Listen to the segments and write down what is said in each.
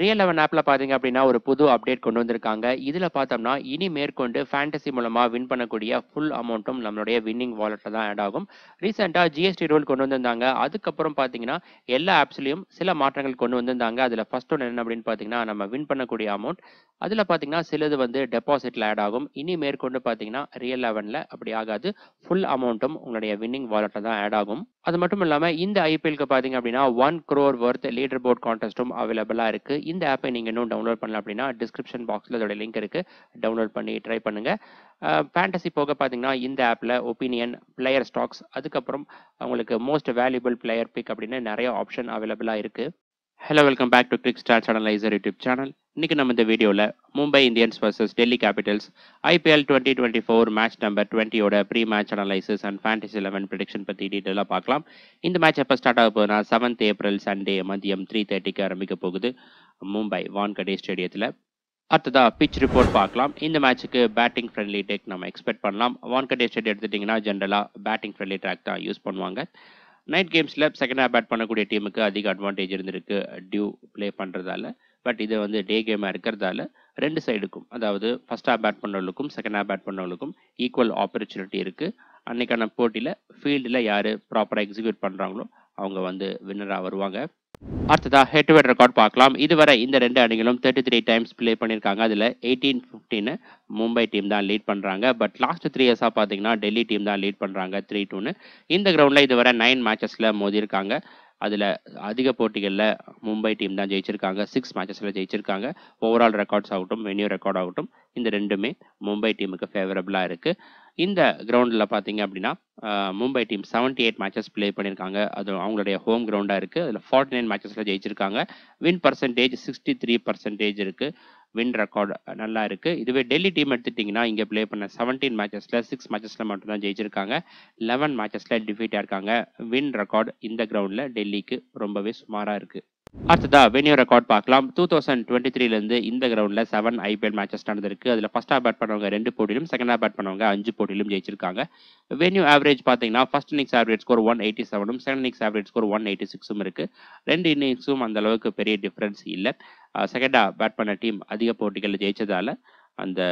real eleven ஆப்பில் பார்த்தீங்க அப்படின்னா ஒரு புது அப்டேட் கொண்டு வந்திருக்காங்க இதில் பார்த்தோம்னா இனி மேற்கொண்டு ஃபேண்டசி மூலமாக வின் பண்ணக்கூடிய ஃபுல் அமௌண்ட்டும் நம்மளுடைய வின்னிங் வாலெட்டில் தான் ஆட் ஆகும் ரீசெண்டாக ஜிஎஸ்டி ரூல் கொண்டு வந்திருந்தாங்க அதுக்கப்புறம் பார்த்தீங்கன்னா எல்லா ஆப்ஸ்லையும் சில மாற்றங்கள் கொண்டு வந்திருந்தாங்க அதில் ஃபஸ்ட் ஒன்று என்ன அப்படின்னு பார்த்தீங்கன்னா நம்ம வின் பண்ணக்கூடிய அமௌண்ட் அதில் பார்த்தீங்கன்னா சிலது வந்து டெபாசிட்டில் ஆட் ஆகும் இனி மேற்கொண்டு பார்த்தீங்கன்னா ரியல் லெவனில் அப்படி ஆகாது ஃபுல் அமௌண்ட்டும் உங்களுடைய வின்னிங் வாலெட்டில் தான் ஆட் ஆகும் அது மட்டும் இல்லாமல் இந்த ஐபிஎலுக்கு பார்த்தீங்க அப்படின்னா one crore worth leader board கான்டெஸ்ட்டும் அவைலபிளாக இருக்குது இந்த ஆப்பை நீங்கள் இன்னும் டவுன்லோட் பண்ணல அப்படின்னா டிஸ்கிரிப்ஷன் பாக்ஸில் அதோடய லிங்க் இருக்குது டவுன்லோட் பண்ணி ட்ரை பண்ணுங்கள் ஃபேண்டசி போக பார்த்தீங்கன்னா இந்த ஆப்பில் ஒப்பீனியன் பிளேயர் ஸ்டாக்ஸ் அதுக்கப்புறம் அவங்களுக்கு மோஸ்ட் வேல்யூபிள் பிளேயர் பிக் அப்படின்னு நிறைய ஆப்ஷன் அவைலபிளாக இருக்குது hello welcome back to Cric Stars Analyser YouTube channel இன்னைக்கு நம்ம இந்த வீடியோவில் Mumbai Indians versus Delhi Capitals IPL twenty twenty four match number டுவெண்ட்டியோட pre match analysis and fantasy eleven prediction பற்றி டீட்டெயிலாக பார்க்கலாம் இந்த மேட்ச் எப்போ ஸ்டார்ட் ஆக போகுதுன்னா செவன்த் ஏப்ரல் சண்டே மதியம் த்ரீ தேர்ட்டிக்கு ஆரம்பிக்க போகுது மும்பை வான்கடே ஸ்டேடியத்தில் அடுத்ததா பிச் ரிப்போர்ட் பார்க்கலாம் இந்த மேட்ச்சுக்கு பேட்டிங் ஃப்ரெண்ட்லி டெக் நம்ம எக்ஸ்பெக்ட் பண்ணலாம் வான்கடே ஸ்டேடியம் எடுத்துட்டிங்கன்னா ஜென்ரலாக பேட்டிங் ஃப்ரெண்ட்லி ட்ராக் தான் யூஸ் பண்ணுவாங்க நைட் கேம்ஸில் செகண்ட் ஹாஃப் பேட் பண்ணக்கூடிய டீமுக்கு அதிக அட்வான்டேஜ் இருந்திருக்கு டியூ ப்ளே பண்ணுறதால பட் இது வந்து டே கேமாக இருக்கிறதால ரெண்டு சைடுக்கும் அதாவது ஃபஸ்ட் ஹாஃப் பேட் பண்ணவங்களுக்கும் செகண்ட் ஹாஃப் பேட் பண்ணவங்களுக்கும் ஈக்குவல் ஆப்பர்ச்சுனிட்டி இருக்குது அன்னைக்கான போட்டியில் ஃபீல்டில் யார் ப்ராப்பராக எக்ஸிக்யூட் பண்ணுறாங்களோ அவங்க வந்து வின்னராக வருவாங்க அடுத்ததாக ஹெட் ஹெட் ரெக்கார்ட் பார்க்கலாம் இதுவரை இந்த ரெண்டு அணிகளும் தேர்ட்டி த்ரீ டைம்ஸ் பிளே பண்ணியிருக்காங்க அதில் எயிட்டீன் ஃபிஃப்டின்னு மும்பை டீம் தான் லீட் பண்ணுறாங்க பட் லாஸ்ட் த்ரீ இயர்ஸாக பார்த்தீங்கன்னா டெல்லி டீம் தான் லீட் பண்ணுறாங்க த்ரீ டூன்னு இந்த கிரவுண்டில் இதுவரை நைன் மேட்சஸில் மோதியிருக்காங்க அதில் அதிக போட்டிகளில் மும்பை டீம் தான் ஜெயிச்சிருக்காங்க சிக்ஸ் மேட்சஸில் ஜெயிச்சிருக்காங்க ஓவரால் ரெக்கார்ட்ஸ் ஆகட்டும் வெனியூ ரெக்கார்ட் ஆகட்டும் இந்த ரெண்டுமே மும்பை டீமுக்கு ஃபேவரபுளாக இருக்குது இந்த கிரவுண்டில் பார்த்தீங்க அப்படின்னா Mumbai team seventy eight matches play பண்ணியிருக்காங்க அது அவங்களுடைய ஹோம் கிரவுண்டாக இருக்குது அதில் ஃபார்ட்டி நைன் மேட்சஸில் ஜெயிச்சிருக்காங்க win percentage sixty three percentage இருக்குது வின் ரெக்கார்டு நல்லா இருக்குது இதுவே டெல்லி டீம் எடுத்துட்டிங்கன்னா இங்கே ப்ளே பண்ண செவன்டீன் மேட்சஸில் சிக்ஸ் மேட்சஸில் மட்டும்தான் ஜெயிச்சிருக்காங்க லெவன் மேட்சஸில் டிஃபீட்டாக இருக்காங்க வின் ரெக்கார்டு இந்த கிரவுண்டில் டெல்லிக்கு ரொம்பவே சுமாராக இருக்குது அடுத்ததா வெனியூ ரெக்கார்ட் பார்க்கலாம் டூ தௌசண்ட் டுவெண்ட்டி த்ரீலேருந்து இந்த கிரவுண்டில் செவன் ஐபிஎல் மேட்சஸ் நடந்திருக்கு அதில் ஃபஸ்ட் பேட் பண்ணவங்க ரெண்டு போட்டியிலும் செகண்ட் ஹாஃப் பேட் பண்ணவங்க அஞ்சு போட்டியிலும் ஜெயிச்சிருக்காங்க வெனியூ ஆவரேஜ் பார்த்தீங்கன்னா first innings average score one eighty செவனும் second innings average score one eighty சிக்ஸும் இருக்குது ரெண்டு இன்னிங்ஸும் அந்த அளவுக்கு பெரிய டிஃப்ரென்ஸ் இல்லை செகண்டாக பேட் பண்ண டீம் அதிக போட்டிகளில் ஜெயிச்சதால் அந்த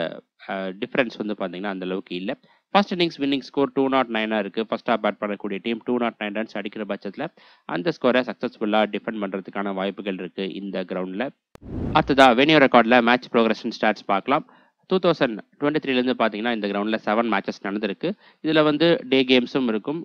டிஃப்ரென்ஸ் வந்து பார்த்தீங்கன்னா அந்த அளவுக்கு இல்லை first innings winning score two nought நைனாக இருக்குது ஃபஸ்ட்டாக பேட் பண்ணக்கூடிய team two nought nine runs அடிக்கிற பட்சத்தில் அந்த ஸ்கோரை சக்ஸஸ்ஃபுல்லாக டிஃபெண்ட் பண்ணுறதுக்கான வாய்ப்புகள் இருக்குது இந்த கிரவுண்டில் அடுத்ததாக வெனியூ ரெக்கார்டில் மேட்ச் ப்ரோக்ரஷன் ஸ்டாட்ஸ் பார்க்கலாம் டூ தௌசண்ட் டுவெண்ட்டி த்ரீலேருந்து பார்த்தீங்கன்னா இந்த கிரவுண்டில் செவன் மேட்சஸ் நடந்திருக்கு இதில் வந்து டே கேம்ஸும் இருக்கும்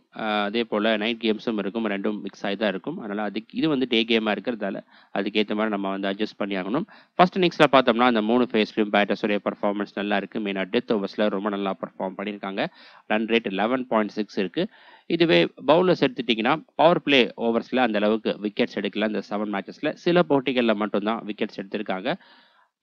அதே போல் நைட் கேம்ஸும் இருக்கும் ரெண்டும் மிக்ஸ் ஆகி தான் இருக்கும் அதனால் அதுக்கு இது வந்து டே கேமாக இருக்கிறதால அதுக்கேற்ற மாதிரி நம்ம வந்து அட்ஜஸ்ட் பண்ணி ஆகணும் ஃபஸ்ட் இன்னிங்ஸில் பார்த்தோம்னா அந்த மூணு ஃபேஸ்லையும் பேட்டர்ஸுடைய பர்ஃபார்மன்ஸ் நல்லா இருக்குது மெயினாக டெத் ஓவர்ஸில் ரொம்ப நல்லா பர்ஃபார்ம் பண்ணியிருக்காங்க run rate eleven point six இருக்குது இதுவே பவுலர்ஸ் எடுத்துட்டிங்கன்னா பவர் பிளே ஓவர்ஸில் அந்தளவுக்கு விக்கெட்ஸ் எடுக்கல அந்த செவன் மேட்சஸில் சில போட்டிகளில் மட்டும்தான் விக்கெட்ஸ் எடுத்திருக்காங்க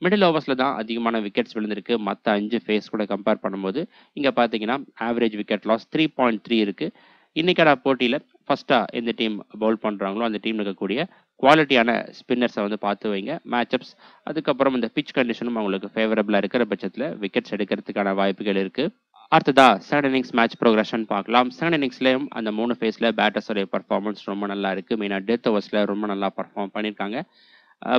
மிடில் ஓவர்ஸில் தான் அதிகமான விக்கெட்ஸ் விழுந்திருக்கு மற்ற அஞ்சு ஃபேஸ் கூட கம்பேர் பண்ணும்போது இங்கே பார்த்தீங்கன்னா average wicket loss three point three இருக்குது இன்றைக்கான போட்டியில் ஃபஸ்ட்டாக எந்த டீம் பவுல் பண்ணுறாங்களோ அந்த டீம் இருக்கக்கூடிய குவாலிட்டியான ஸ்பின்னர்ஸை வந்து பார்த்து வைங்க மேட்சப்ஸ் அதுக்கப்புறம் இந்த பிச் கண்டிஷனும் அவங்களுக்கு ஃபேவரபிளாக இருக்கிற பட்சத்தில் விக்கெட்ஸ் எடுக்கிறதுக்கான வாய்ப்புகள் இருக்குது அடுத்ததா செகண்ட் இன்னிங்ஸ் மேட்ச் ப்ரோக்ரஷன் பார்க்கலாம் செகண்ட் இன்னிங்ஸ்லேயும் அந்த மூணு ஃபேஸில் பேட்டர்ஸோடைய பர்ஃபார்மன்ஸ் ரொம்ப நல்லா இருக்குது மெயினாக டெத் ஓவர்ஸில் ரொம்ப நல்லா பர்ஃபார்ம் பண்ணியிருக்காங்க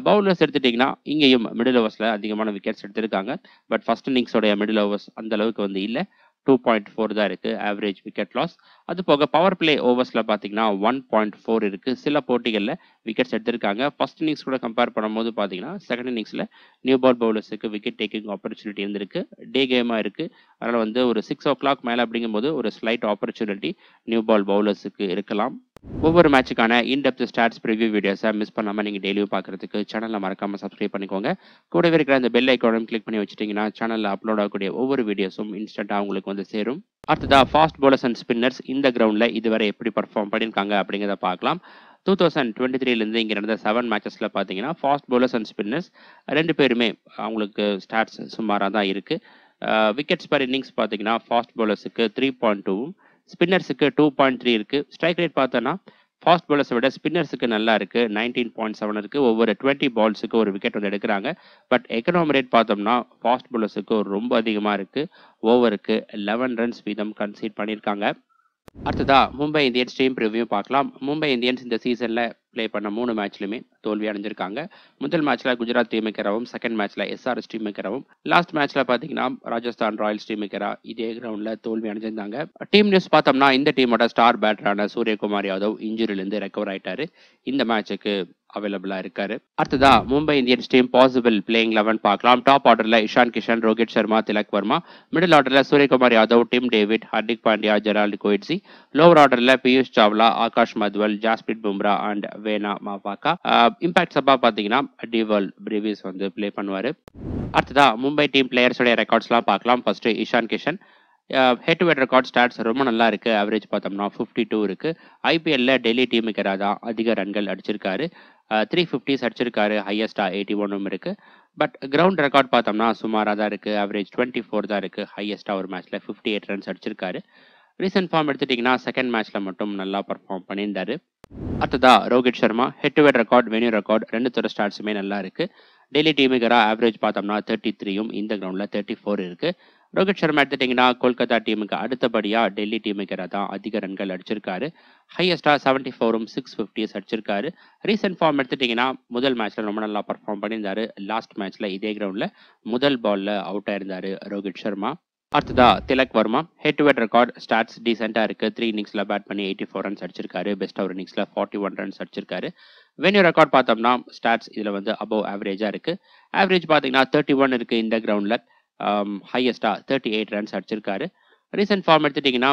பவுலர்ஸ் எடுத்துட்டிங்கன்னா இங்கேயும் மிடில் ஓவர்ஸில் அதிகமான விக்கெட்ஸ் எடுத்திருக்காங்க பட் ஃபர்ஸ்ட் இன்னிங்ஸோடைய மிடில் ஓவர்ஸ் அந்த அளவுக்கு வந்து இல்லை டூ பாயிண்ட் ஃபோர் தான் இருக்குது ஆவரேஜ் விக்கெட் லாஸ் அது போக பவர் பிளே ஓவர்ஸில் பார்த்தீங்கன்னா ஒன் பாயிண்ட் ஃபோர் இருக்குது சில போட்டிகளில் விக்கெட்ஸ் எடுத்திருக்காங்க ஃபர்ஸ்ட் இன்னிங்ஸ் கூட கம்பேர் பண்ணும்போது பார்த்தீங்கன்னா செகண்ட் இன்னிங்ஸில் நியூ பால் பவுலர்ஸுக்கு விக்கெட் டேக்கிங் ஆப்பர்ச்சுனிட்டி இருந்திருக்கு டே கேமாக இருக்குது அதனால் வந்து ஒரு சிக்ஸ் ஓ கிளாக் மேலே அப்படிங்கும்போது ஒரு ஸ்லைட் ஆப்பர்ச்சுனிட்டி நியூ பால் பவுலர்ஸுக்கு இருக்கலாம் ஒவ்வொரு மேட்சுக்கான இன்டெப்த் ஸ்டாட்ஸ் ப்ரிவியூ வீடியோஸை மிஸ் பண்ணாமல் நீங்கள் டெய்லியும் பார்க்குறதுக்கு சேனலில் மறக்காமல் சப்ஸ்கிரைப் பண்ணிக்கோங்க கூடவே இருக்கிற அந்த பெல் ஐக்கானும் கிளிக் பண்ணி வச்சுட்டிங்கன்னா சேனலில் அப்லோட் ஆகக்கூடிய ஒவ்வொரு வீடியோஸும் இன்ஸ்டண்ட்டாக உங்களுக்கு வந்து சேரும் அடுத்ததாக ஃபாஸ்ட் போலர்ஸ் அண்ட் ஸ்பின்னர்ஸ் இந்த கிரவுண்டில் இதுவரை எப்படி பர்ஃபார்ம் பண்ணியிருக்காங்க அப்படிங்கிறத பார்க்கலாம் டூ தௌசண்ட் டுவெண்ட்டி த்ரீலேருந்து இங்கே நடந்த செவன் மேட்சஸில் பார்த்தீங்கன்னா ஃபாஸ்ட் போலர்ஸ் அண்ட் ஸ்பின்னர்ஸ் ரெண்டு பேருமே அவங்களுக்கு ஸ்டாட்ஸ் சுமாராக தான் இருக்குது விக்கெட்ஸ் பர் இன்னிங்ஸ் பார்த்தீங்கன்னா ஃபாஸ்ட் போலர்ஸுக்கு த்ரீ பாயிண்ட் டூவும் ஸ்பின்னர்ஸுக்கு டூ பாயிண்ட் த்ரீ இருக்குது ஸ்ட்ரைக் ரேட் பார்த்தோன்னா ஃபாஸ்ட் பாலர்ஸை விட ஸ்பின்னர்ஸுக்கு நல்லா இருக்குது நைன்டீன் பாயிண்ட் செவன் இருக்குது ஒவ்வொரு டுவெண்ட்டி பால்ஸுக்கு ஒரு விக்கெட் வந்து எடுக்கிறாங்க பட் எக்கனாமி ரேட் பார்த்தோம்னா ஃபாஸ்ட் பாலர்ஸுக்கு ரொம்ப அதிகமாக இருக்குது ஓவருக்கு லெவன் ரன்ஸ் வீதம் கன்சீட் பண்ணியிருக்காங்க அடுத்ததாக மும்பை இந்தியன்ஸ் டீம் ப்ரிவியூ பார்க்கலாம் மும்பை இந்தியன்ஸ் இந்த சீசனில் ப்ளே பண்ண மூணு மேட்ச்லையுமே தோல்வி அடைஞ்சிருக்காங்க முதல் மேட்ச்சில் குஜராத் டீமுக்கெரவும் செகண்ட் மேட்ச்சில் எஸ்ஆர்எஸ் டீமுக்கெரவும் லாஸ்ட் மேட்ச்சில் பார்த்தீங்கன்னா ராஜஸ்தான் ராயல்ஸ் டீமுக்கெரா இதே கிரவுண்டில் தோல்வி அடைஞ்சிருந்தாங்க டீம் நியூஸ் பார்த்தோம்னா இந்த டீமோட ஸ்டார் பேட்டரான சூரியகுமார் யாதவ் இன்ஜுரியிலேருந்து ரெக்கவர் ஆயிட்டாரு இந்த மேட்சுக்கு அவைலபிளாக இருக்காரு அடுத்ததா Mumbai Indians team possible playing eleven பார்க்கலாம் டாப் ஆர்டரில் இஷான் கிஷன் ரோஹித் சர்மா திலக் வர்மா மிடில் ஆர்டரில் Suryakumar Yadav Tim David Hardik Pandya Gerald Coetzee lower ஆர்டரில் Piyush Chawla Akash Madhwal Jasprit Bumrah and Kwena Maphaka impact சப்பா பார்த்தீங்கன்னா டிவல் பிரிவிஸ் வந்து பிளே பண்ணுவார் அடுத்ததா மும்பை டீம் ரெக்கார்ட்ஸ் ரெக்கார்ட்ஸ்லாம் பார்க்கலாம் first Ishan Kishan head to head record stats ரொம்ப நல்லா இருக்கு அவரேஜ் பார்த்தோம்னா ஃபிஃப்டி டூ இருக்கு ஐபிஎல்ல டெல்லி டீமுக்கு தான் அதிக ரன்கள் அடிச்சிருக்காரு த்ரீ ஃபிஃப்டிஸ் அடிச்சிருக்காரு ஹையஸ்ட்டாக எயிட்டி ஒன்றும் இருக்குது பட் கிரவுண்ட் ரெக்கார்ட் பார்த்தோம்னா சுமாராக தான் இருக்குது ஆவரேஜ் டுவெண்ட்டி ஃபோர் தான் இருக்குது ஹையஸ்ட்டாக ஒரு மேட்ச்சில் ஃபிஃப்டி எயிட் ரன்ஸ் அடிச்சிருக்காரு ரீசெண்ட் ஃபார்ம் எடுத்துட்டிங்கன்னா செகண்ட் மேட்ச்சில் மட்டும் நல்லா பர்ஃபார்ம் பண்ணியிருந்தாரு அடுத்ததா Rohit Sharma head to head record venue record ரெண்டு தர ஸ்டார்ட்ஸுமே நல்லா இருக்குது டெய்லி டீமுக்கராக ஆவரேஜ் பார்த்தோம்னா தேர்ட்டி த்ரீயும் இந்த கிரவுண்டில் தேர்ட்டி ஃபோர் இருக்குது ரோஹித் சர்மா எடுத்துட்டிங்கன்னா கொல்கத்தா டீமுக்கு அடுத்தபடியாக டெல்லி டீமுக்கு தான் அதிக ரன்கள் அடிச்சிருக்காரு ஹையஸ்டாக செவன்ட்டி ஃபோரும் சிக்ஸ் ஃபிஃப்டிஸ் அடிச்சிருக்காரு ரீசெண்ட் ஃபார்ம் எடுத்துட்டிங்கன்னா முதல் மேட்ச்சில் ரொம்ப நல்லா பர்ஃபார்ம் பண்ணியிருந்தார் லாஸ்ட் மேட்ச்சில் இதே கிரவுண்டில் முதல் பாலில் அவுட் ஆயிருந்தார் ரோஹித் சர்மா அடுத்ததா Tilak Varma head to head record stats டீசெண்டாக இருக்குது த்ரீ இன்னிங்ஸில் பேட் பண்ணி எயிட்டி ஃபோர் ரன்ஸ் அடிச்சிருக்காரு பெஸ்ட் ஆஃப் இன்னிங்ஸில் ஃபார்ட்டி ஒன் ரன்ஸ் அடிச்சிருக்காரு வென்யூ ரெக்கார்ட் பார்த்தோம்னா ஸ்டாட்ஸ் இதில் வந்து அபவ் ஆவரேஜாக இருக்குது ஆவரேஜ் பார்த்தீங்கன்னா தேர்ட்டி ஒன் இருக்குது இந்த கிரவுண்டில் ஹையஸ்ட்டாக தேர்ட்டி எயிட் ரன்ஸ் அடிச்சிருக்காரு ரீசெண்ட் ஃபார்ம் எடுத்துட்டிங்கன்னா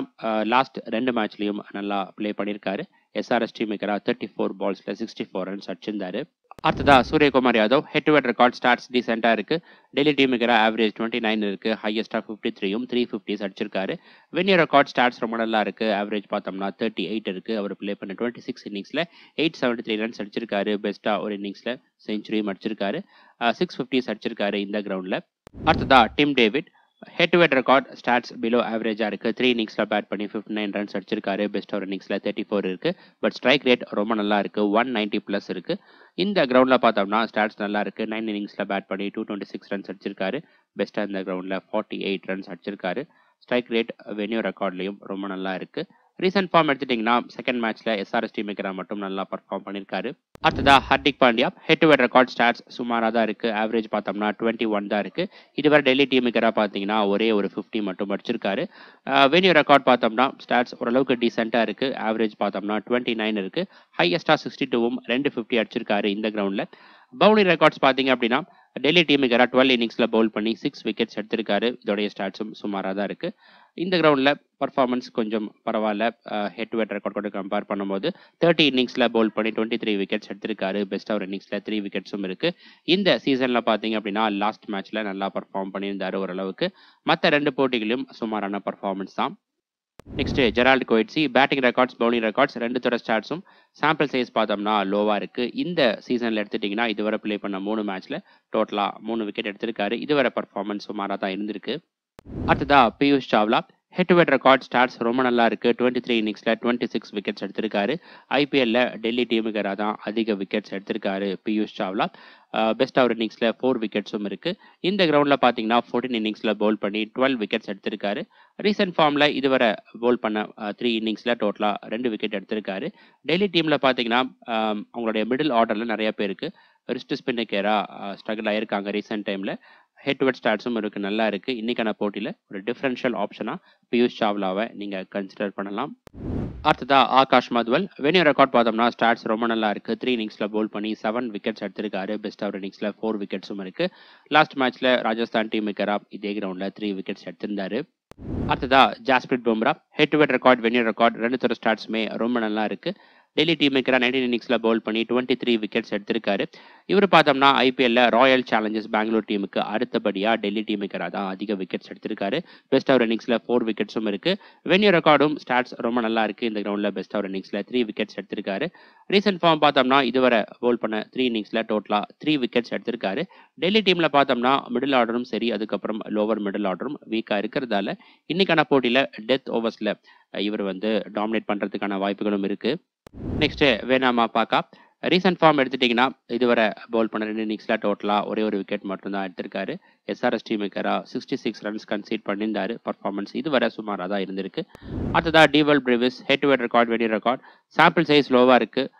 லாஸ்ட் uh, ரெண்டு மேட்ச்லேயும் நல்லா ப்ளே பண்ணியிருக்காரு எஸ்ஆர்எஸ் டீம் தேர்ட்டி ஃபோர் பால்ஸில் சிக்ஸ்டி ஃபோர் ரன்ஸ் அடிச்சிருந்தாரு அடுத்ததா Suryakumar Yadav head to head record stats டீசெண்டாக இருக்குது டெல்லி டீமுக்கிற ஆவரேஜ் டுவெண்ட்டி நைன் இருக்குது ஹையஸ்ட்டாக ஃபிஃப்டி த்ரீயும் த்ரீ ஃபிஃப்டிஸ் அடிச்சிருக்காரு வெண்ணிய ரெக்கார்ட் ஸ்டார்ட்ஸ் ரொம்ப நல்லா இருக்குது ஆவரேஜ் பார்த்தோம்னா தேர்ட்டி எயிட் இருக்குது அவர் ப்ளே பண்ண டுவெண்ட்டி சிக்ஸ் இன்னிங்ஸில் எயிட் செவன்ட்டி த்ரீ ரன்ஸ் அடிச்சிருக்காரு பெஸ்ட்டாக ஒரு இன்னிங்ஸில் செஞ்சுரியும் அடிச்சிருக்காரு சிக்ஸ் uh, ஃபிஃப்டிஸ் அடிச்சிருக்காரு இந்த கிரவுண்டில் அடுத்ததா Tim David head to head record stats below ஆவரேஜாக இருக்குது த்ரீ இன்னிங்ஸில் பேட் பண்ணி ஃபிஃப்டி நைன் ரன்ஸ் அடிச்சிருக்காரு பெஸ்ட் ஒரு இன்னிங்ஸில் தேர்ட்டி ஃபோர் இருக்குது பட் ஸ்ட்ரைக் ரேட் ரொம்ப நல்லா இருக்குது ஒன் நைன்ட்டி ப்ளஸ் இருக்குது இந்த கிரவுண்டில் பார்த்தோம்னா ஸ்டாட்ஸ் நல்லா இருக்குது நைன் இன்னிங்ஸில் பேட் பண்ணி டூ டுவெண்ட்டி சிக்ஸ் ரன்ஸ் அடிச்சிருக்காரு பெஸ்ட்டாக இந்த கிரவுண்டில் ஃபார்ட்டி எயிட் ரன்ஸ் அடிச்சிருக்காரு ஸ்ட்ரைக் ரேட் வென்யூ ரெக்கார்ட்லேயும் ரொம்ப நல்லா இருக்குது ரீசன்ட் ஃபார்ம் எடுத்துட்டிங்கன்னா செகண்ட் மேட்ச்சில் எஸ்ஆர்எஸ் டீமுக்கிற மட்டும் நல்லா பர்ஃபார்ம் பண்ணியிருக்காரு அடுத்ததா Hardik Pandya head to head record stats சுமாராக தான் இருக்குது ஆவரேஜ் பார்த்தோம்னா டுவெண்ட்டி ஒன் தான் இருக்குது இதுவரை டெல்லி டீமுக்கிற பார்த்தீங்கன்னா ஒரே ஒரு ஃபிஃப்டி மட்டும் அடிச்சிருக்காரு வெனியூ ரெக்கார்ட் பார்த்தோம்னா ஸ்டார்ஸ் ஓரளவுக்கு டீசெண்டாக இருக்குது ஆவரேஜ் பார்த்தோம்னா டுவெண்ட்டி நைன் இருக்குது ஹையஸ்ட்டாக சிக்ஸ்டி டூவும் ரெண்டு ஃபிஃப்டி அடிச்சிருக்காரு இந்த கிரவுண்டில் பவுலி ரெக்கார்ட்ஸ் பார்த்தீங்க அப்படின்னா டெல்லி டீமுக்கு யாராவது டுவெல் இன்னிங்ஸில் பவுல் பண்ணி சிக்ஸ் விக்கெட்ஸ் எடுத்திருக்காரு இதோடைய ஸ்டாட்ஸும் சுமாராக தான் இருக்குது இந்த கிரவுண்டில் பர்ஃபார்மன்ஸ் கொஞ்சம் பரவாயில்ல ஹெட் வேட் ரெக்கார்ட் கூட கம்பேர் பண்ணும்போது தேர்ட்டி இன்னிங்ஸில் பவுல் பண்ணி டுவெண்ட்டி த்ரீ விக்கெட்ஸ் எடுத்திருக்காரு பெஸ்ட் ஆஃப் இன்னிங்ஸில் த்ரீ விக்கெட்ஸும் இருக்குது இந்த சீசனில் பார்த்தீங்க அப்படின்னா லாஸ்ட் மேட்ச்சில் நல்லா பர்ஃபார்ம் பண்ணியிருந்தார் ஓரளவுக்கு மற்ற ரெண்டு போட்டிகளையும் சுமாரான பர்ஃபார்மன்ஸ் தான் next Gerald Coetzee batting records bowling records தர ஸ்டார்ட்ஸும் சாம்பிள் சைஸ் பார்த்தோம்னா லோவாக இருக்குது இந்த சீசனில் எடுத்துட்டிங்கன்னா இதுவரை ப்ளே பண்ண மூணு மேட்ச்சில் டோட்டலாக மூணு விக்கெட் எடுத்திருக்காரு இதுவரை பர்ஃபார்மன்ஸ் சுமாராக தான் இருந்திருக்கு அடுத்ததாக Piyush Chawla head to head record stats ரொம்ப நல்லா இருக்குது டுவெண்ட்டி த்ரீ இன்னிங்ஸில் டுவெண்ட்டி சிக்ஸ் விக்கெட்ஸ் எடுத்திருக்காரு ஐபிஎல்ல டெல்லி டீமுக்காக தான் அதிக விக்கெட்ஸ் எடுத்திருக்காரு பியூஷ் சாவ்லா பெஸ்ட் அவர் இன்னிங்ஸில் ஃபோர் விக்கெட்ஸும் இருக்குது இந்த கிரவுண்டில் பார்த்தீங்கன்னா ஃபோர்டீன் இன்னிங்ஸில் பவுல் பண்ணி டுவெல் விக்கெட்ஸ் எடுத்திருக்காரு ரீசெண்ட் ஃபார்மில் இதுவரை பவுல் பண்ண த்ரீ இன்னிங்ஸில் டோட்டலாக ரெண்டு விக்கெட் எடுத்திருக்காரு டெல்லி டீமில் பார்த்தீங்கன்னா அவங்களுடைய மிடில் ஆர்டரில் நிறைய பேருக்கு ரிஸ்ட் ஸ்பின்னுக்கேரா ஸ்ட்ரகிள் ஆகியிருக்காங்க ரீசெண்ட் டைமில் ஹெட் ஸ்டார்ட்ஸும் ஸ்டாட்ஸும் இருக்குது நல்லா இருக்குது இன்றைக்கான போட்டியில் ஒரு டிஃப்ரென்ஷியல் ஆப்ஷனாக பியூஷ் சாவ்லாவை நீங்கள் கன்சிடர் பண்ணலாம் அடுத்ததா ஆகாஷ் மதுவல் வெனியூ ரெக்கார்ட் பார்த்தோம்னா ஸ்டாட்ஸ் ரொம்ப நல்லா இருக்குது த்ரீ இன்னிங்ஸில் போல் பண்ணி செவன் விக்கெட்ஸ் எடுத்திருக்காரு பெஸ்ட் அவர் இன்னிங்ஸில் ஃபோர் விக்கெட்ஸும் இருக்குது லாஸ்ட் மேட்ச்சில் ராஜஸ்தான் டீம் கராப் இதே கிரவுண்டில் த்ரீ விக்கெட்ஸ் எடுத்திருந்தாரு அடுத்ததா Jasprit Bumrah head to head record venue record ரெண்டு தர ஸ்டாட்ஸுமே ரொம்ப நல்லா இருக்குது டெல்லி டீம் மேக்கராக நைன்டீன் இன்னிங்ஸில் பவுல் பண்ணி டுவெண்ட்டி த்ரீ விக்கெட்ஸ் எடுத்திருக்காரு இவர் பார்த்தோம்னா ஐபிஎல்ல ராயல் சேலஞ்சர்ஸ் பெங்களூர் டீமுக்கு அடுத்தபடியாக டெல்லி டீம் மேக்கராக தான் அதிக விக்கெட்ஸ் எடுத்திருக்காரு பெஸ்ட் ஆஃப் இன்னிங்ஸில் ஃபோர் விக்கெட்ஸும் இருக்குது வென்யூ ரெக்கார்டும் ஸ்டாட்ஸ் ரொம்ப நல்லா இருக்குது இந்த கிரவுண்டில் பெஸ்ட் ஆஃப் இன்னிங்ஸில் த்ரீ விக்கெட்ஸ் எடுத்திருக்காரு ரீசெண்ட் ஃபார்ம் பார்த்தோம்னா இதுவரை பவுல் பண்ண த்ரீ இன்னிங்ஸில் டோட்டலாக த்ரீ விக்கெட்ஸ் எடுத்திருக்காரு டெல்லி டீமில் பார்த்தோம்னா மிடில் ஆர்டரும் சரி அதுக்கப்புறம் லோவர் மிடில் ஆர்டரும் வீக்காக இருக்கிறதால இன்னைக்கான போட்டியில் டெத் ஓவர்ஸில் இவர் வந்து டாமினேட் பண்ணுறதுக்கான வாய்ப்புகளும் இருக்குது நெக்ஸ்ட்டு வேணாமா பாக்கா ரீசன்ட் ஃபார்ம் எடுத்துட்டிங்கன்னா இதுவரை பவுல் பண்ண ரெண்டு இன்னிங்ஸில் டோட்டலாக ஒரே ஒரு விக்கெட் மட்டும்தான் எடுத்திருக்காரு எஸ்ஆர்எஸ் டீம் மேக்கராக சிக்ஸ்டி சிக்ஸ் ரன்ஸ் கன்சீட் பண்ணியிருந்தார் பர்ஃபார்மன்ஸ் இதுவரை சுமாராக தான் இருந்திருக்கு அடுத்ததாக Dewald Brevis head to head record venue record sample size லோவாக இருக்குது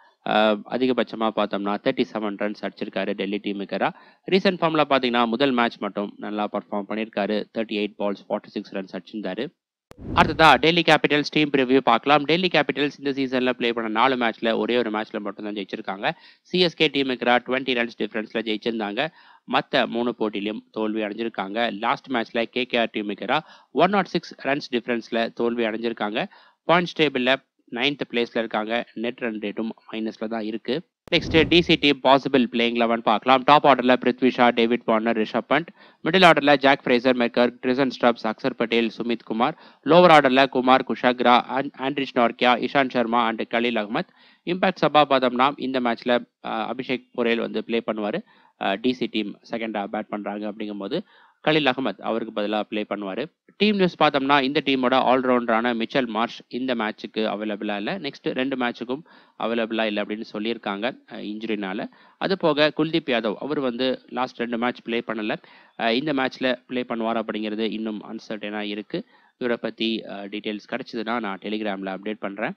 அதிகபட்சமாக பார்த்தோம்னா தேர்ட்டி செவன் ரன்ஸ் அடிச்சிருக்காரு டெல்லி டீமுக்கரா ரீசெண்ட் ஃபார்மில் பார்த்தீங்கன்னா முதல் மேட்ச் மட்டும் நல்லா பர்ஃபார்ம் பண்ணியிருக்காரு thirty eight balls forty six runs அடிச்சிருந்தாரு அடுத்ததா டெல்லி கேபிட்டல்ஸ் டீம் ரிவ்யூ பார்க்கலாம் டெல்லி கேபிட்டல்ஸ் இந்த சீசனில் ப்ளே பண்ண நாலு மேட்ச்சில் ஒரே ஒரு மேட்ச்சில் மட்டும்தான் ஜெயிச்சிருக்காங்க சிஎஸ்கே டீமுக்கு டுவெண்ட்டி ரன்ஸ் டிஃப்ரென்ஸில் ஜெயிச்சிருந்தாங்க மற்ற மூணு போட்டிலையும் தோல்வி அடைஞ்சிருக்காங்க லாஸ்ட் மேட்ச்சில் கேகேஆர் டீமுக்கு ஒன் நாட் சிக்ஸ் ரன்ஸ் டிஃப்ரென்ஸில் தோல்வி அடைஞ்சிருக்காங்க பாயிண்ட்ஸ் டேபிளில் நைன்த் பிளேஸில் இருக்காங்க நெட் ரன் ரேட்டும் மைனஸில் தான் இருக்குது next DC team possible playing eleven பார்க்கலாம் டாப் ஆர்டரில் Prithvi Shaw David burner Rishabh fund middle ஆர்டரில் jack Fraser megger Cresson stubs Axar Patel Sumit Kumar lower ஆர்டரில் குமார் குஷாக்ரா ஆண்ட்ரிஷ் நார்கியா இஷாந்த் சர்மா அண்ட் கலீல் அகமத் இம்பாக்ட் சபா பாதம்னா இந்த மேட்ச்சில் அபிஷேக் பொரேல் வந்து பிளே பண்ணுவார் டிசி டீம் செகண்டாக பேட் பண்ணுறாங்க அப்படிங்கும்போது கலில் அகமத் அவருக்கு பதிலாக ப்ளே பண்ணுவார் டீம் நியூஸ் பார்த்தோம்னா இந்த டீமோட ஆல்ரவுண்டரான மிச்சல் மார்ஷ் இந்த மேட்ச்சுக்கு அவைலபிளாக இல்லை நெக்ஸ்ட் ரெண்டு மேட்ச்சுக்கும் அவைலபிளாக இல்லை அப்படின்னு சொல்லியிருக்காங்க இன்ஜுரினால் அது போக குல்தீப் யாதவ் அவர் வந்து லாஸ்ட் ரெண்டு மேட்ச் ப்ளே பண்ணலை இந்த மேட்ச்சில் ப்ளே பண்ணுவார் அப்படிங்கிறது இன்னும் அன்சர்டனாக இருக்குது இவரை பற்றி டீட்டெயில்ஸ் கிடச்சிதுன்னா நான் டெலிகிராமில் அப்டேட் பண்ணுறேன்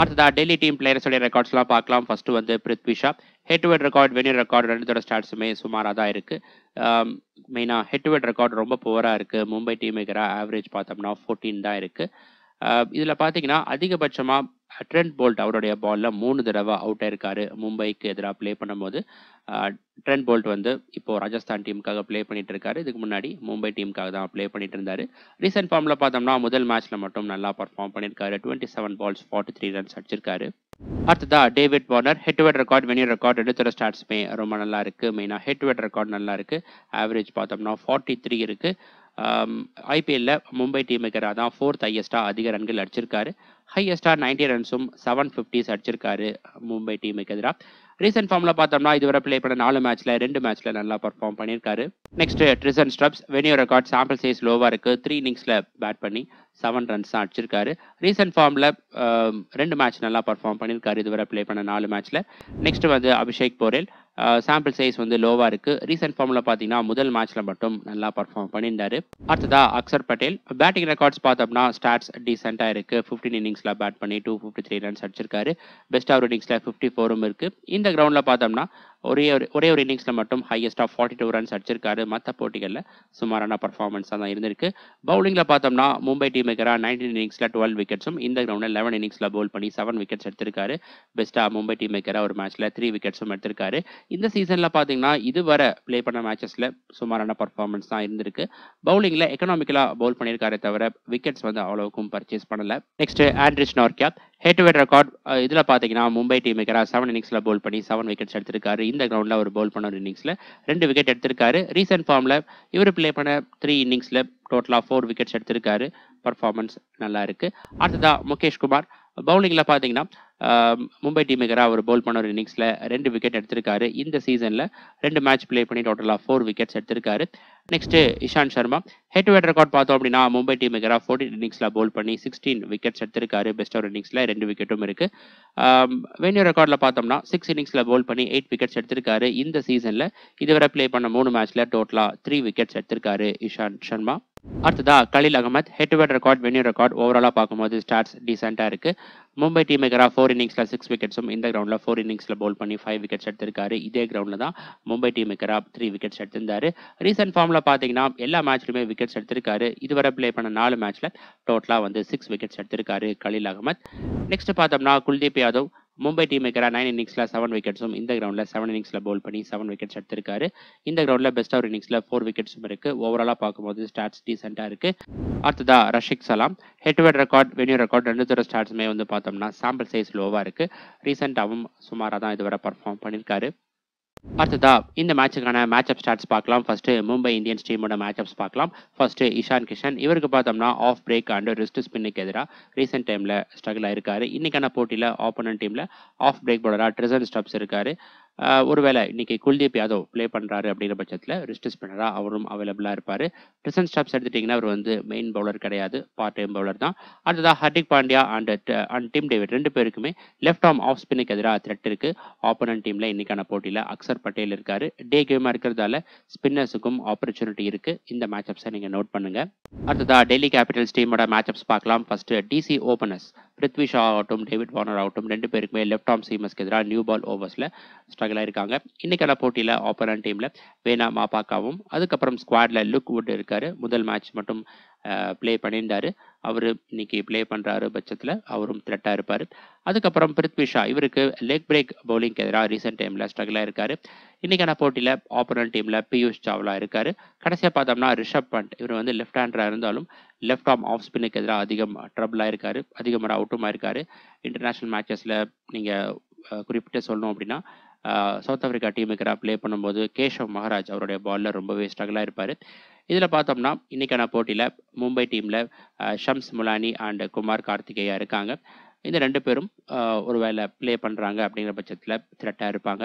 அடுத்ததாக டெல்லி டீம் பிளேயர்ஸுடைய ரெக்கார்ட்ஸ்லாம் பார்க்கலாம் ஃபர்ஸ்ட் வந்து Prithvi Shaw head to head record venue record ரெண்டுத்தோட ஸ்டாட்ஸுமே சுமாராக தான் இருக்குது மெயினாக ஹெட் டு ஹெட் ரெக்கார்டு ரொம்ப புவராக இருக்குது மும்பை டீமுக்கிற ஆவரேஜ் பார்த்தோம்னா ஃபோர்டீன் தான் இருக்குது இதில் பார்த்தீங்கன்னா அதிகபட்சமாக ட்ரெண்ட் போல்ட் அவருடைய பாலில் மூணு தடவை அவுட் ஆயிருக்காரு மும்பைக்கு எதிராக ப்ளே பண்ணும்போது ட்ரெண்ட் போல்ட் வந்து இப்போது ராஜஸ்தான் டீமுக்காக ப்ளே பண்ணிட்டு இருக்காரு இதுக்கு முன்னாடி மும்பை டீமுக்காக தான் ப்ளே பண்ணிட்டு இருந்தார் ரீசெண்ட் ஃபார்மில் பார்த்தோம்னா முதல் மேட்ச்சில் மட்டும் நல்லா பர்ஃபார்ம் பண்ணியிருக்காரு twenty seven balls forty three runs அடிச்சிருக்காரு அடுத்ததா David Warner head wired record venue record எடுத்துகிற ஸ்டாட்ஸுமே ரொம்ப நல்லா இருக்குது மெயினாக ஹெட் வேட் ரெக்கார்ட் நல்லா இருக்குது ஆவரேஜ் பார்த்தோம்னா ஃபார்ட்டி த்ரீ இருக்குது ஐபிஎல்ல மும்பை டீமுக்கு தான் ஃபோர்த் ஹையஸ்ட்டாக அதிக ரன்கள் அடிச்சிருக்காரு ஹையஸ்டாக நைன்டி ரன்ஸும் செவன் ஃபிஃப்டிஸ் அடிச்சிருக்காரு மும்பை டீமுக்கு எதிராக ரீசென்ட் ஃபார்மில் பார்த்தோம்னா இதுவரை பிளே பண்ண நாலு மேட்ச்சில் ரெண்டு மேட்ச்சில் நல்லா பர்ஃபார்ம் பண்ணியிருக்காரு next Tristan Stubbs venue record sample size லோவாக இருக்குது த்ரீ இன்னிங்ஸில் பேட் பண்ணி செவன் ரன்ஸ் தான் அடிச்சிருக்காரு ரீசெண்ட் ஃபார்மில் ரெண்டு மேட்ச் நல்லா பர்ஃபார்ம் பண்ணியிருக்காரு இதுவரை ப்ளே பண்ண நாலு மேட்ச்சில் நெக்ஸ்ட் வந்து அபிஷேக் போரேல் சாம்பிள் சைஸ் வந்து லோவாக இருக்குது ரீசெண்ட் ஃபார்மில் பார்த்தீங்கன்னா முதல் மேட்ச்சில் மட்டும் நல்லா பர்ஃபார்ம் பண்ணியிருந்தாரு அடுத்ததாக அக்சர் பட்டேல் பேட்டிங் ரெக்கார்ட்ஸ் பார்த்தோம்னா ஸ்டாட்ஸ் டீசெண்டாக இருக்குது ஃபிஃப்டின் இன்னிங்ஸில் பேட் பண்ணி டூ ஃபிஃப்டி த்ரீ ரன்ஸ் அடிச்சிருக்காரு பெஸ்ட் ஆஃப் இன்னிங்ஸில் ஃபிஃப்டி ஃபோரும் இருக்குது இந்த கிரவுண்டில் பார்த்தோம்னா ஒரே ஒரு ஒரே ஒரு இன்னிங்ஸில் மட்டும் ஹையஸ்ட்டாக ஃபார்ட்டி டூ ரன்ஸ் அடிச்சிருக்காரு மற்ற போட்டிகளில் சுமாரான பர்ஃபார்மன்ஸாக தான் இருந்திருக்கு பவுலிங்கில் பார்த்தோம்னா மும்பை டீம் இருக்கிறா நைன்டீன் இன்னிங்ஸில் டுவெல் விக்கெட்ஸும் இந்த கிரௌண்டில் லெவன் இன்னிங்ஸில் பவுல் பண்ணி செவன் விக்கெட்ஸ் எடுத்திருக்காரு பெஸ்ட்டாக மும்பை டீம் இருக்கிற ஒரு மேட்ச்சில் த்ரீ விக்கெட்ஸும் எடுத்திருக்காரு இந்த சீசனில் பார்த்தீங்கன்னா இதுவரை ப்ளே பண்ண மேட்சஸில் சுமாரான பர்ஃபார்மன்ஸ் தான் இருந்திருக்கு பவுலிங்கில் எக்கனாமிக்கலாக பவுல் பண்ணியிருக்காரே தவிர விக்கெட்ஸ் வந்து அவ்வளோக்கும் பர்ச்சேஸ் பண்ணலை next Anrich Nortje head to head record இதில் பார்த்தீங்கன்னா மும்பை டீமுக்கு செவன் இன்னிங்ஸில் பவுல் பண்ணி செவன் விக்கெட்ஸ் எடுத்திருக்காரு இந்த கிரவுண்டில் அவர் பவுல் பண்ண ஒரு இன்னிங்ஸில் ரெண்டு விக்கெட் எடுத்திருக்காரு ரீசெண்ட் ஃபார்மில் இவர் பிளே பண்ண த்ரீ இன்னிங்ஸில் டோட்டலாக ஃபோர் விக்கெட்ஸ் எடுத்திருக்காரு பர்ஃபார்மன்ஸ் நல்லா இருக்குது அடுத்ததாக முகேஷ் குமார் பவுலிங்கில் பார்த்தீங்கன்னா மும்பை டீமுக்காக அவர் பவுல் பண்ண ஒரு இன்னிங்ஸில் ரெண்டு விக்கெட் எடுத்திருக்காரு இந்த சீசனில் ரெண்டு மேட்ச் ப்ளே பண்ணி டோட்டலாக ஃபோர் விக்கெட்ஸ் எடுத்திருக்காரு next Ishant Sharma head to head record பார்த்தோம் அப்படின்னா மும்பை டீமுக்காக எதிராக ஃபோர்டீன் இன்னிங்ஸில் பவுல் பண்ணி சிக்ஸ்டீன் விக்கெட்ஸ் எடுத்திருக்காரு பெஸ்ட் ஆஃப் இன்னிங்ஸில் ரெண்டு விக்கெட்டும் இருக்குது வென்யூ ரெக்கார்டில் பார்த்தோம்னா சிக்ஸ் இன்னிங்ஸில் பவுல் பண்ணி எயிட் விக்கெட்ஸ் எடுத்திருக்காரு இந்த சீசனில் இதுவரை ப்ளே பண்ண மூணு மேட்ச்சில் டோட்டலாக த்ரீ விக்கெட்ஸ் எடுத்திருக்காரு இஷாந்த் சர்மா அடுத்ததா Khaleel Ahmed head to head record venue record ஓவராலாக பார்க்கும்போது ஸ்டார்ஸ் டீசெண்டாக இருக்குது மும்பை டீம் எகரா ஃபோர் இன்னிங்ஸில் சிக்ஸ் விக்கெட்ஸும் இந்த கிரவுண்டில் ஃபோர் இன்னிங்ஸில் பவுல் பண்ணி ஃபைவ் விக்கெட்ஸ் எடுத்திருக்காரு இதே கிரவுண்டில் தான் மும்பை டீம் எகரா த்ரீ விக்கெட்ஸ் எடுத்திருந்தார் ரீசெண்ட் ஃபார்மில் பார்த்தீங்கன்னா எல்லா மேட்ச்லையுமே விக்கெட்ஸ் எடுத்திருக்காரு இதுவரை ப்ளே பண்ண நாலு மேட்ச்சில் டோட்டலாக வந்து சிக்ஸ் விக்கெட்ஸ் எடுத்திருக்காரு கலில் அகமத் நெக்ஸ்ட் பார்த்தோம்னா குல்தீப் யாதவ் மும்பை டீம் மேக்கரா நைன் இன்னிங்ஸில் செவன் விக்கெட்ஸும் இந்த கிரவுண்டில் செவன் இன்னிங்ஸில் பவுல் பண்ணி செவன் விக்கெட்ஸ் எடுத்திருக்காரு இந்த கிரவுண்டில் பெஸ்ட் ஆஃப் இன்னிங்ஸில் ஃபோர் விக்கெட்ஸும் இருக்குது ஓவராலாக பார்க்கும்போது ஸ்டாட்ஸ் டீசெண்டாக இருக்குது அடுத்ததா Rasikh Salam head wired record venue record ரெண்டு தூரம் ஸ்டாட்ஸுமே வந்து பார்த்தோம்னா சாம்பிள் சைஸ் லோவாக இருக்குது ரீசெண்டாகவும் சுமாராக தான் இதுவரை பர்ஃபார்ம் பண்ணியிருக்காரு அடுத்ததா இந்த மேட்சுக்கான மேட்ச் அப் ஸ்டார்ட்ஸ் பார்க்கலாம் ஃபர்ஸ்ட் மும்பை இந்தியன்ஸ் டீமோட மேட்ச் அப்ஸ் பார்க்கலாம் ஃபர்ஸ்ட் இஷான் கிஷன் இவருக்கு பார்த்தோம்னா ஆஃப் பிரேக் அண்ட் ரிஸ்ட் ஸ்பின்னுக்கு எதிராக ரீசெண்ட் டைமில் ஸ்ட்ரகிள் ஆயிருக்காரு இன்னைக்கான போட்டியில் ஆப்போனன்ட் டீமில் ஆஃப் பிரேக் போலராக ட்ரிசன் ஸ்டப்ஸ் இருக்காரு ஒருவேளை இன்னைக்கு குல்தீப் யாதவ் ப்ளே பண்ணுறாரு அப்படிங்கிற பட்சத்தில் ரிஸ்ட் ஸ்பின்னராக அவரும் அவைலபிளாக இருப்பார் ப்ரெசன்ட் ஸ்டாப்ஸ் எடுத்துட்டிங்கன்னா அவர் வந்து மெயின் பவுலர் கிடையாது பார்ட் டைம் பவுலர் தான் அடுத்ததாக Hardik Pandya and and Tim David ரெண்டு பேருக்குமே லெஃப்ட் ஆம் ஆஃப் ஸ்பின்னுக்கு எதிராக த்ரெட் இருக்குது ஆப்போனன்ட் டீமில் இன்னைக்கான போட்டியில் அக்சர் பட்டேல் இருக்கார் டே கேமாக இருக்கிறதால ஸ்பின்னர்ஸுக்கும் ஆப்பர்ச்சுனிட்டி இருக்குது இந்த மேட்ச் நீங்கள் நோட் பண்ணுங்கள் அடுத்ததாக டெல்லி கேபிட்டல்ஸ் டீமோட மேட்ச் அப்ஸ் பார்க்கலாம் first DC openers Prithvi Shaw ஆகட்டும் டேவிட் வார்னர் ஆகட்டும் ரெண்டு பேருக்குமே லெஃப்ட் ஆம் சீமஸ்க்கு எதிராக நியூ பால் ஓவர்ஸில் பேக்கலாக இருக்காங்க இன்றைக்கான போட்டியில் ஆப்பரன் டீமில் வேணா மாபாக்காவும் அதுக்கப்புறம் ஸ்குவாடில் லுக் வுட் இருக்கார் முதல் மேட்ச் மட்டும் ப்ளே பண்ணியிருந்தார் அவர் இன்னைக்கு ப்ளே பண்ணுறாரு பட்சத்தில் அவரும் த்ரெட்டாக இருப்பார் அதுக்கப்புறம் பிருத்வி ஷா இவருக்கு லெக் பிரேக் பவுலிங்க்கு எதிராக ரீசெண்ட் டைமில் ஸ்ட்ரகிளாக இருக்கார் இன்றைக்கான போட்டியில் ஆப்போனல் டீமில் பியூஷ் சாவ்லா இருக்கார் கடைசியாக பார்த்தோம்னா ரிஷப் பண்ட் இவர் வந்து லெஃப்ட் ஹேண்டராக இருந்தாலும் லெஃப்ட் ஆம் ஆஃப் ஸ்பின்னுக்கு எதிராக அதிகம் ட்ரபிளாக இருக்கார் அதிகமாக அவுட்டுமாக இருக்கார் இன்டர்நேஷ்னல் மேட்சஸில் நீங்கள் குறிப்பிட்டு சொல்லணும் அப்படின்னா சவுத் ஆஃப்ரிக்கா டீமுக்கு ப்ளே பண்ணும்போது கேஷவ் மகாராஜ் அவருடைய பாலில் ரொம்பவே ஸ்ட்ரகிளாக இருப்பார் இதில் பார்த்தோம்னா இன்றைக்கான போட்டியில் மும்பை டீமில் ஷம்ஸ் முலானி அண்டு குமார் கார்த்திகேயா இருக்காங்க இந்த ரெண்டு பேரும் ஒரு வேலை ப்ளே பண்ணுறாங்க அப்படிங்கிற பட்சத்தில் த்ரெட்டாக இருப்பாங்க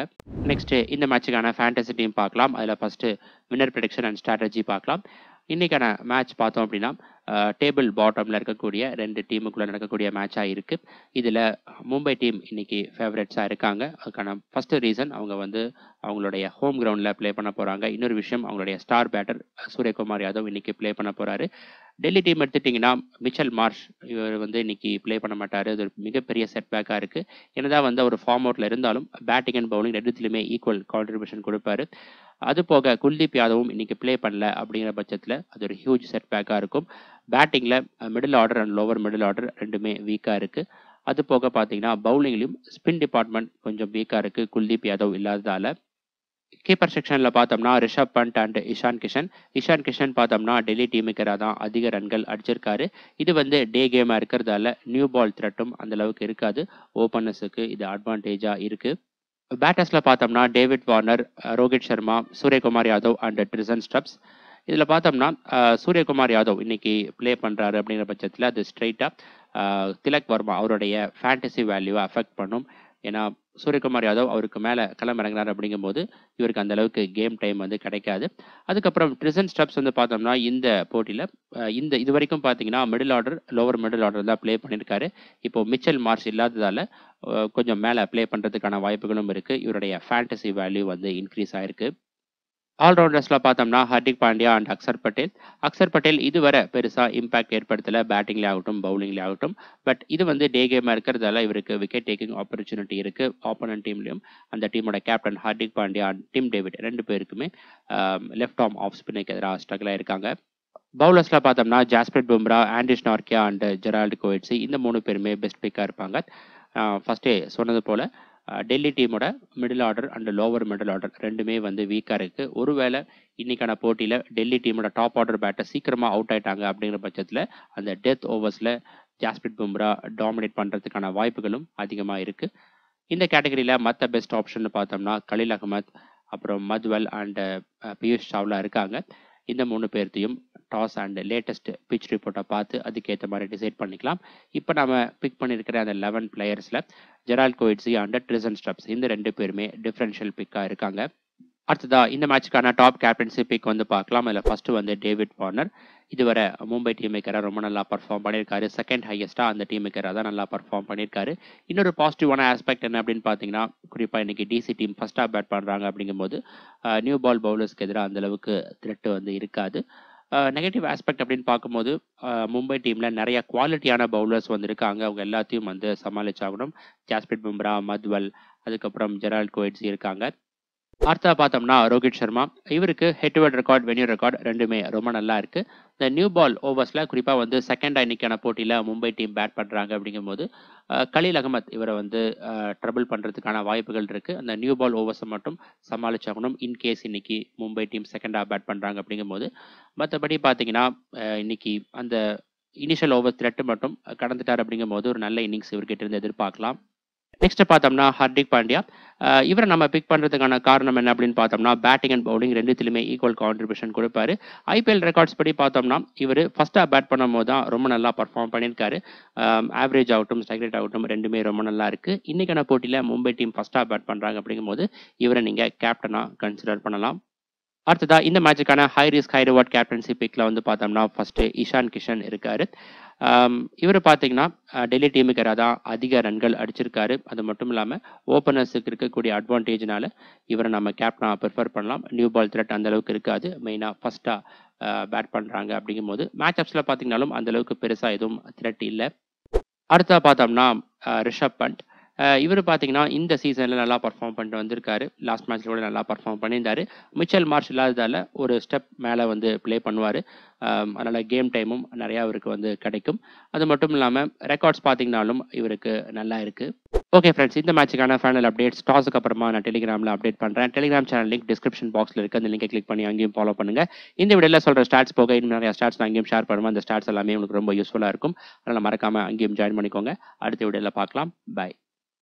நெக்ஸ்ட்டு இந்த மேட்சுக்கான ஃபேண்டசி டீம் பார்க்கலாம் அதில் first winner prediction and strategy பார்க்கலாம் இன்றைக்கான மேட்ச் பார்த்தோம் அப்படின்னா டேபிள் பாட்டமில் இருக்கக்கூடிய ரெண்டு டீமுக்குள்ளே நடக்கக்கூடிய மேட்சாக இருக்குது இதில் மும்பை டீம் இன்றைக்கி ஃபேவரட்ஸாக இருக்காங்க அதுக்கான ஃபஸ்ட்டு ரீசன் அவங்க வந்து அவங்களுடைய ஹோம் கிரவுண்டில் ப்ளே பண்ண போகிறாங்க இன்னொரு விஷயம் அவங்களுடைய ஸ்டார் பேட்டர் சூரியகுமார் யாதவ் இன்றைக்கி ப்ளே பண்ண போகிறாரு டெல்லி டீம் எடுத்துட்டிங்கன்னா மிச்சல் மார்ஷ் இவர் வந்து இன்னைக்கு ப்ளே பண்ண மாட்டார் அது ஒரு மிகப்பெரிய செட்பேக்காக இருக்குது என்னதான் வந்து அவர் ஃபார்ம் அவுட்டில் இருந்தாலும் பேட்டிங் அண்ட் பவுலிங் ரெண்டுத்திலுமே ஈக்குவல் கான்ட்ரிபியூஷன் கொடுப்பாரு அது போக குல்தீப் யாதவும் இன்னைக்கு ப்ளே பண்ணல அப்படிங்கிற பட்சத்தில் அது ஒரு ஹியூஜ் செட் பேக்காக இருக்கும் பேட்டிங்கில் middle order and lower middle order ரெண்டுமே வீக்காக இருக்குது அது போக பார்த்தீங்கன்னா பவுலிங்லேயும் ஸ்பின் டிபார்ட்மெண்ட் கொஞ்சம் வீக்காக இருக்குது குல்தீப் யாதவ் இல்லாததால் கீப்பர் செக்ஷனில் பார்த்தோம்னா ரிஷப் பண்ட் அண்ட் இஷான் கிஷன் இஷான் கிஷன் பார்த்தோம்னா டெல்லி டீமுக்கராக தான் அதிக ரன்கள் அடிச்சிருக்காரு இது வந்து டே கேமாக இருக்கிறதால நியூ பால் த்ரெட்டும் அந்தளவுக்கு இருக்காது ஓப்பனர்ஸுக்கு இது அட்வான்டேஜாக இருக்குது பேட்டர்ஸில் பார்த்தோம்னா David Warner Rohit Sharma Suryakumar Yadav and Tristan Stubbs இதில் பார்த்தோம்னா சூரியகுமார் யாதவ் இன்னைக்கு ப்ளே பண்ணுறாரு அப்படிங்கிற பட்சத்தில் அது ஸ்ட்ரைட்டாக திலக் வர்மா அவருடைய ஃபேண்டசி வேல்யூவை அஃபெக்ட் பண்ணும் ஏன்னா சூரியகுமார் யாதவ் அவருக்கு மேலே களமிறங்கினார் அப்படிங்கும்போது இவருக்கு அந்தளவுக்கு கேம் டைம் வந்து கிடைக்காது அதுக்கப்புறம் ட்ரிசன் ஸ்டப்ஸ் வந்து பார்த்தோம்னா இந்த போட்டியில் இந்த இது வரைக்கும் பார்த்தீங்கன்னா middle order lower middle order தான் ப்ளே பண்ணியிருக்காரு இப்போ மிச்சல் மார்ச் இல்லாததால் கொஞ்சம் மேலே ப்ளே பண்ணுறதுக்கான வாய்ப்புகளும் இருக்குது இவருடைய ஃபேண்டசி வேல்யூ வந்து இன்க்ரீஸ் ஆகிருக்கு ஆல்ரவுண்டர்ஸில் பார்த்தோம்னா ஹர்திக் பாண்டியா அண்ட் அக்சர் பட்டேல் அக்சர் பட்டேல் இதுவரை பெருசாக இம்பாக்ட் ஏற்படுத்தலை பேட்டிங்லேயே ஆகட்டும் பவுலிங்லேயே ஆகட்டும் பட் இது வந்து டே கேமாக இருக்கிறதால இவருக்கு விக்கெட் டேக்கிங் ஆப்பர்ச்சுனிட்டி இருக்குது ஆப்போனன்ட் டீம்லேயும் அந்த டீமோட captain Hardik Pandya and Tim David ரெண்டு பேருக்குமே லெஃப்ட் ஆம் ஆஃப் ஸ்பின்னுக்கு எதிராக ஸ்ட்ரகிளாக இருக்காங்க பவுலர்ஸில் பார்த்தோம்னா Jasprit Bumrah Anrich Nortje and Gerald Coetzee இந்த மூணு பேருமே பெஸ்ட் பிக்காக இருப்பாங்க ஃபஸ்ட்டே சொன்னது போல் டெல்லி டீமோட middle order and lower middle order ரெண்டுமே வந்து வீக்காக இருக்குது ஒருவேளை இன்றைக்கான போட்டியில் டெல்லி டீமோட டாப் ஆர்டர் பேட்டை சீக்கிரமாக அவுட் ஆயிட்டாங்க அப்படிங்கிற பட்சத்தில் அந்த டெத் ஓவர்ஸில் ஜாஸ்பிட் பும்ரா டாமினேட் பண்ணுறதுக்கான வாய்ப்புகளும் அதிகமாக இருக்குது இந்த கேட்டகரியில் மற்ற பெஸ்ட் ஆப்ஷன் பார்த்தோம்னா கலில் அகமத் அப்புறம் மத்வல் அண்ட் பியூஷ் சாவ்லா இருக்காங்க இந்த மூணு பேர்த்தையும் டாஸ் அண்ட் லேட்டஸ்ட் பிச் ரிப்போர்ட்டை பார்த்து அதுக்கேற்ற மாதிரி டிசைட் பண்ணிக்கலாம் இப்போ நம்ம பிக் பண்ணியிருக்கிற அந்த லெவன் பிளேயர்ஸில் Gerald Coetzee and Tristan Stubbs இந்த ரெண்டு பேருமே டிஃப்ரென்ஷியல் பிக்காக இருக்காங்க அடுத்ததா இந்த மேட்சுக்கான டாப் கேப்டன்சி பிக் வந்து பார்க்கலாம் அதில் ஃபஸ்ட்டு வந்து டேவிட் வார்னர் இதுவரை மும்பை டீம் மேக்கராக ரொம்ப நல்லா பர்ஃபார்ம் பண்ணியிருக்காரு செகண்ட் ஹையஸ்ட்டாக அந்த டீம் மேக்கராக தான் நல்லா பர்ஃபார்ம் பண்ணியிருக்காரு இன்னொரு பாசிட்டிவான ஆஸ்பெக்ட் என்ன அப்படின்னு பார்த்தீங்கன்னா குறிப்பாக இன்றைக்கி டிசி டீம் ஃபஸ்ட்டாக பேட் பண்ணுறாங்க அப்படிங்கும்போது நியூ பால் பவுலர்ஸ்க்கு எதிராக அந்தளவுக்கு த்ரெட்டு வந்து இருக்காது நெகட்டிவ் ஆஸ்பெக்ட் அப்படின்னு பார்க்கும்போது மும்பை டீமில் நிறைய குவாலிட்டியான பவுலர்ஸ் வந்திருக்காங்க அவங்க எல்லாத்தையும் வந்து சமாளிச்சாகணும் ஜாஸ்பிரிட் பும்ரா மத்வல் அதுக்கப்புறம் ஜெரால்ட் கோயிட்ஸ் இருக்காங்க அடுத்தா பார்த்தோம்னா ரோஹித் சர்மா இவருக்கு head to head record venue record ரெண்டுமே ரொம்ப நல்லா இருக்கு இந்த நியூ பால் ஓவர்ஸில் குறிப்பாக வந்து செகண்ட் இன்னைக்கான போட்டியில் மும்பை டீம் பேட் பண்ணுறாங்க அப்படிங்கும்போது கலீல் அகமத் இவரை வந்து ட்ரபிள் பண்ணுறதுக்கான வாய்ப்புகள் இருக்குது அந்த நியூ பால் ஓவர்ஸை மட்டும் சமாளிச்சாகணும் இன்கேஸ் இன்னைக்கு மும்பை டீம் செகண்டாக பேட் பண்ணுறாங்க அப்படிங்கும்போது மற்றபடி பார்த்தீங்கன்னா இன்னைக்கு அந்த இனிஷியல் ஓவர் த்ரெட்டு மட்டும் கடந்துட்டார் அப்படிங்கும் போது ஒரு நல்ல இன்னிங்ஸ் இவர்கிட்ட இருந்து எதிர்பார்க்கலாம் நெக்ஸ்ட் பார்த்தோம்னா ஹர்திக் பாண்டியா இவரை நம்ம பிக் பண்ணுறதுக்கான காரணம் என்ன அப்படின்னு பார்த்தோம்னா பேட்டிங் அண்ட் பவுலிங் ரெண்டுத்திலுமே ஈக்குவல் கான்ட்ரிபியூஷன் கொடுப்பாரு ஐபிஎல் ரெக்கார்ட்ஸ் படி பார்த்தோம்னா இவர் ஃபஸ்ட்டாக பேட் பண்ணும் போது தான் ரொம்ப நல்லா பர்ஃபார்ம் பண்ணியிருக்காரு ஆவரேஜ் ஆகட்டும் ஸ்ட்ரைக் ஆகட்டும் ரெண்டுமே ரொம்ப நல்லா இருக்கு இன்னைக்கான போட்டியில் மும்பை டீம் ஃபஸ்ட்டாக பேட் பண்ணுறாங்க அப்படிங்கும்போது இவரை நீங்கள் கேப்டனாக கன்சிடர் பண்ணலாம் அடுத்ததாக இந்த மேட்சுக்கான high risk high reward captaincy பிக்கில் வந்து பார்த்தோம்னா ஃபஸ்ட்டு இஷான் கிஷன் இருக்காரு இவர் பார்த்தீங்கன்னா டெல்லி டீமுக்கு தான் அதிக ரன்கள் அடிச்சிருக்காரு அது மட்டும் இல்லாமல் ஓப்பனர்ஸுக்கு இருக்கக்கூடிய அட்வான்டேஜ்னால இவரை நம்ம கேப்டனாக ப்ரிஃபர் பண்ணலாம் நியூ பால் த்ரெட் அந்தளவுக்கு இருக்காது மெயினாக ஃபஸ்ட்டாக பேட் பண்ணுறாங்க அப்படிங்கும் போது மேட்ச் அப்ஸில் பார்த்தீங்கன்னாலும் அந்தளவுக்கு பெருசாக எதுவும் த்ரெட் இல்லை அடுத்தா பார்த்தோம்னா ரிஷப் பண்ட் இவர் பார்த்தீங்கன்னா இந்த சீசனில் நல்லா பர்ஃபார்ம் பண்ணிட்டு வந்திருக்காரு லாஸ்ட் மேட்ச்சில் கூட நல்லா பர்ஃபார்ம் பண்ணியிருந்தார் மிச்சல் மார்ஷ் இல்லாததால் ஒரு ஸ்டெப் மேலே வந்து ப்ளே பண்ணுவார் அதனால் கேம் டைமும் நிறையா இவருக்கு வந்து கிடைக்கும் அது மட்டும் இல்லாமல் ரெக்கார்ட்ஸ் பார்த்தீங்கனாலும் இவருக்கு நல்லா இருக்குது ஓகே ஃப்ரெண்ட்ஸ் இந்த மேட்சுக்கான ஃபைனல் அப்டேட்ஸ் டாஸுக்கு அப்புறமா நான் டெலிகிராமில் அப்டேட் பண்ணுறேன் டெலிகிராம் சேனல் லிங்க் டிஸ்கிரிப்ஷன் பாக்ஸில் இருக்குது அந்த லிங்கை கிளிக் பண்ணி அங்கேயும் ஃபாலோ பண்ணுங்கள் இந்த வீடியோவில் சொல்கிற ஸ்டாட்ஸ் போக இன்னும் நிறையா ஸ்டாட்ஸ் நான் அங்கேயும் ஷேர் பண்ணுவேன் அந்த ஸ்டாட்ஸ் எல்லாமே உங்களுக்கு ரொம்ப யூஸ்ஃபுல்லாக இருக்கும் அதனால் மறக்காமல் அங்கேயும் ஜாயின் பண்ணிக்கோங்க அடுத்த வீடியோவில் பார்க்கலாம் பாய்